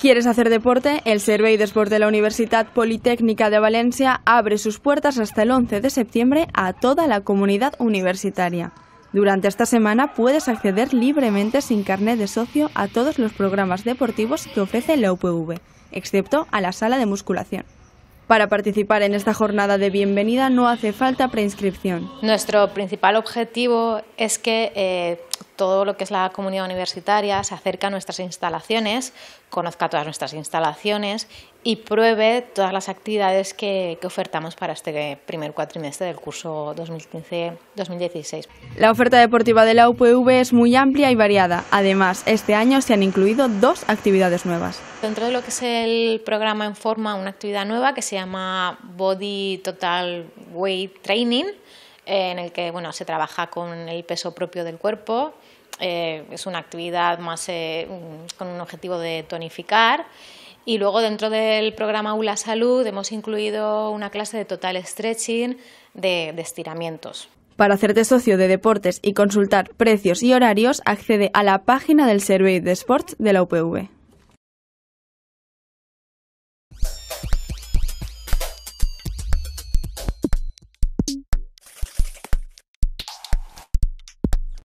¿Quieres hacer deporte? El Servei Sport de la Universidad Politécnica de Valencia abre sus puertas hasta el 11 de septiembre a toda la comunidad universitaria. Durante esta semana puedes acceder libremente sin carnet de socio a todos los programas deportivos que ofrece la UPV, excepto a la sala de musculación. Para participar en esta jornada de bienvenida no hace falta preinscripción. Nuestro principal objetivo es que eh, todo lo que es la comunidad universitaria se acerca a nuestras instalaciones, conozca todas nuestras instalaciones y pruebe todas las actividades que, ofertamos para este primer cuatrimestre del curso 2015-2016. La oferta deportiva de la UPV es muy amplia y variada. Además, este año se han incluido dos actividades nuevas. Dentro de lo que es el programa en forma, una actividad nueva que se llama Body Total Weight Training en el que se trabaja con el peso propio del cuerpo. Eh, es una actividad más eh, con un objetivo de tonificar. Y luego dentro del programa ULA Salud hemos incluido una clase de total stretching de, de, estiramientos. Para hacerte socio de deportes y consultar precios y horarios, accede a la página del Survey de Sports de la UPV.